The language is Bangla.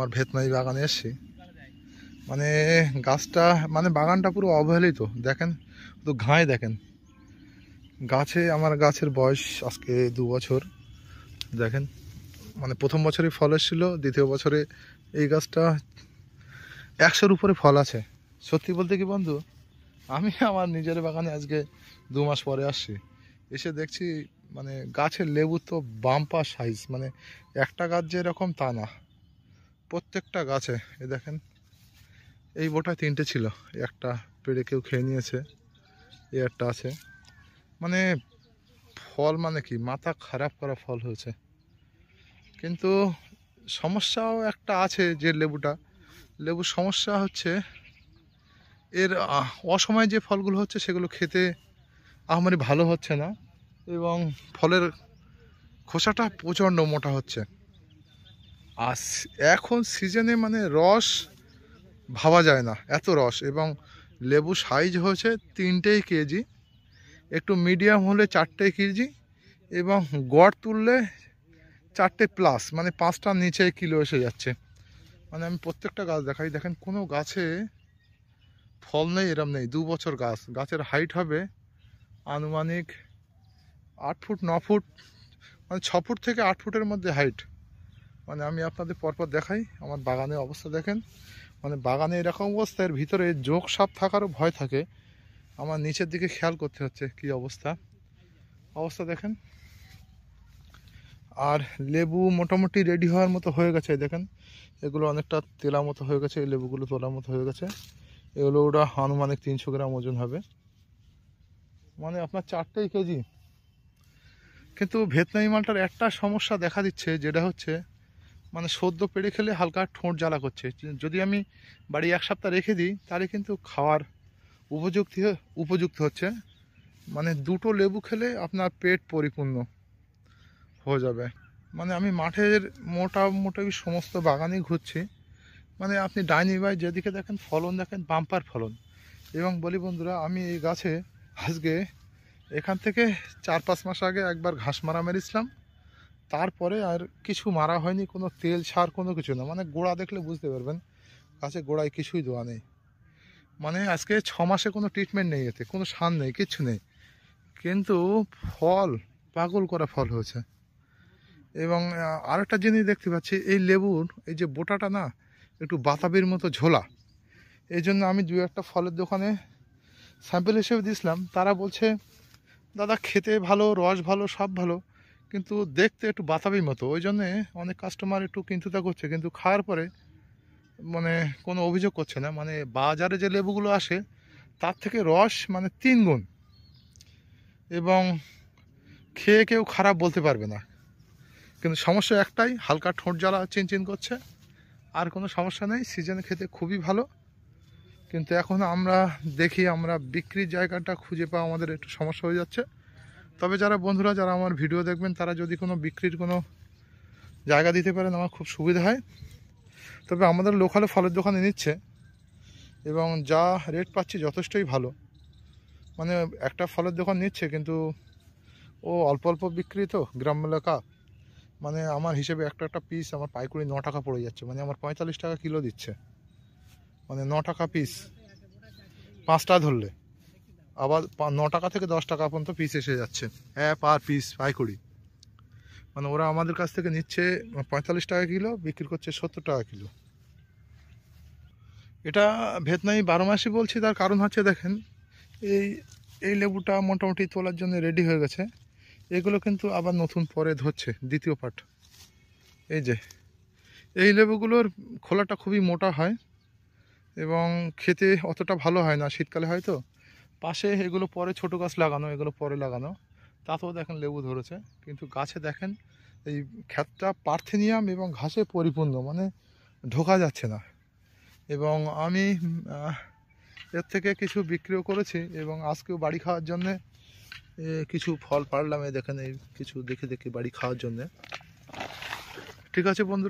আমার ভেতনাই বাগানে এসছি মানে গাছটা মানে বাগানটা পুরো অবহেলিত দেখেন তো ঘায় দেখেন গাছে আমার গাছের বয়স আজকে দু বছর দেখেন মানে প্রথম বছরে ফল এসেছিলো দ্বিতীয় বছরে এই গাছটা একশোর উপরে ফল আছে সত্যি বলতে কি বন্ধু আমি আমার নিজের বাগানে আজকে দু মাস পরে আসছি এসে দেখছি মানে গাছের লেবু তো বাম্পা সাইজ মানে একটা গাছ যেরকম তা না প্রত্যেকটা গাছে এ দেখেন এই বোটায় তিনটে ছিল একটা পেড়ে কেউ খেয়ে নিয়েছে এ একটা আছে মানে ফল মানে কি মাথা খারাপ করা ফল হয়েছে কিন্তু সমস্যাও একটা আছে যে লেবুটা লেবুর সমস্যা হচ্ছে এর অসময়ে যে ফলগুলো হচ্ছে সেগুলো খেতে আমারই ভালো হচ্ছে না এবং ফলের খোসাটা প্রচণ্ড মোটা হচ্ছে আর এখন সিজনে মানে রস ভাবা যায় না এত রস এবং লেবু সাইজ হয়েছে তিনটেই কেজি একটু মিডিয়াম হলে চারটে কেজি এবং গড় তুললে চারটে প্লাস মানে পাঁচটার নিচে কিলো এসে যাচ্ছে মানে আমি প্রত্যেকটা গাছ দেখাই দেখেন কোনো গাছে ফল নেই এরম নেই দু বছর গাছ গাছের হাইট হবে আনুমানিক আট ফুট ন ফুট মানে ছ ফুট থেকে আট ফুটের মধ্যে হাইট মানে আমি আপনাদের পরপর দেখাই আমার বাগানের অবস্থা দেখেন মানে বাগানে এরকম অবস্থা এর ভিতরে যোগ সাপ থাকারও ভয় থাকে আমার নিচের দিকে খেয়াল করতে হচ্ছে কি অবস্থা অবস্থা দেখেন আর লেবু মোটামুটি রেডি হওয়ার মতো হয়ে গেছে দেখেন এগুলো অনেকটা তেলা মতো হয়ে গেছে এই লেবুগুলো তোলার মতো হয়ে গেছে এগুলো ওটা আনুমানিক তিনশো গ্রাম ওজন হবে মানে আপনার চারটেই কেজি কিন্তু ভেতনাই মালটার একটা সমস্যা দেখা দিচ্ছে যেটা হচ্ছে মানে সদ্য পেড়ে খেলে হালকা ঠোঁট জ্বালা করছে যদি আমি বাড়ি এক সপ্তাহ রেখে দিই তাহলে কিন্তু খাওয়ার উপযুক্ত উপযুক্ত হচ্ছে মানে দুটো লেবু খেলে আপনার পেট পরিপূর্ণ হয়ে যাবে মানে আমি মাঠের মোটামুটি সমস্ত বাগানেই ঘুরছি মানে আপনি ডাইনি বাই যেদিকে দেখেন ফলন দেখেন বাম্পার ফলন এবং বলি বন্ধুরা আমি এই গাছে আজকে এখান থেকে চার পাঁচ মাস আগে একবার ঘাস মারা মেরেছিলাম তারপরে আর কিছু মারা হয়নি কোনো তেল সার কোনো কিছু না মানে গোড়া দেখলে বুঝতে পারবেন কাছে গোড়ায় কিছুই দেওয়া নেই মানে আজকে ছ মাসে কোনো ট্রিটমেন্ট নেই এতে কোনো সার নেই কিছু নেই কিন্তু ফল পাগল করা ফল হয়েছে এবং আরেকটা জিনিস দেখতে পাচ্ছি এই লেবুর এই যে বোটাটা না একটু বাতাবির মতো ঝোলা এই জন্য আমি দু একটা ফলের দোকানে স্যাম্পেল হিসেবে দিয়েছিলাম তারা বলছে দাদা খেতে ভালো রস ভালো সব ভালো কিন্তু দেখতে একটু বাতাবি মতো ওই জন্যে অনেক কাস্টমার একটু কিন্তুতা করছে কিন্তু খাওয়ার পরে মানে কোনো অভিযোগ করছে না মানে বাজারে যে লেবুগুলো আসে তার থেকে রস মানে তিন গুণ এবং খেয়ে কেউ খারাপ বলতে পারবে না কিন্তু সমস্যা একটাই হালকা ঠোঁট জ্বালা চিনচিন করছে আর কোনো সমস্যা নেই সিজনে খেতে খুবই ভালো কিন্তু এখন আমরা দেখি আমরা বিক্রির জায়গাটা খুঁজে পাওয়া আমাদের একটু সমস্যা হয়ে যাচ্ছে তবে যারা বন্ধুরা যারা আমার ভিডিও দেখবেন তারা যদি কোনো বিক্রির কোনো জায়গা দিতে পারেন আমার খুব সুবিধা হয় তবে আমাদের লোকালে ফলের দোকানে নিচ্ছে এবং যা রেট পাচ্ছি যথেষ্টই ভালো মানে একটা ফলের দোকান নিচ্ছে কিন্তু ও অল্প অল্প বিক্রি তো গ্রাম এলাকা মানে আমার হিসেবে একটা একটা পিস আমার পাইকুড়ি ন টাকা পড়ে যাচ্ছে মানে আমার পঁয়তাল্লিশ টাকা কিলো দিচ্ছে মানে ন টাকা পিস পাঁচটা ধরলে আবার ন টাকা থেকে দশ টাকা পর্যন্ত পিস এসে যাচ্ছে হ্যাঁ পার পিস পাইকুড়ি মানে ওরা আমাদের কাছ থেকে নিচ্ছে পঁয়তাল্লিশ টাকা কিলো বিক্রি করছে সত্তর টাকা কিলো এটা ভেতনামি বারো মাসই বলছি তার কারণ হচ্ছে দেখেন এই এই লেবুটা মোটামুটি তোলার জন্য রেডি হয়ে গেছে এগুলো কিন্তু আবার নতুন পরে ধরছে দ্বিতীয় পাট এই যে এই লেবুগুলোর খোলাটা খুবই মোটা হয় এবং খেতে অতটা ভালো হয় না শীতকালে হয়তো পাশে এগুলো পরে ছোট গাছ লাগানো এগুলো পরে লাগানো তাতেও দেখেন লেবু ধরেছে কিন্তু গাছে দেখেন এই ক্ষেতটা পার্থেনিয়াম এবং ঘাসে পরিপূর্ণ মানে ঢোকা যাচ্ছে না এবং আমি এর থেকে কিছু বিক্রিও করেছি এবং আজকেও বাড়ি খাওয়ার জন্যে কিছু ফল পারলাম এই দেখেন এই কিছু দেখে দেখে বাড়ি খাওয়ার জন্যে ঠিক আছে বন্ধু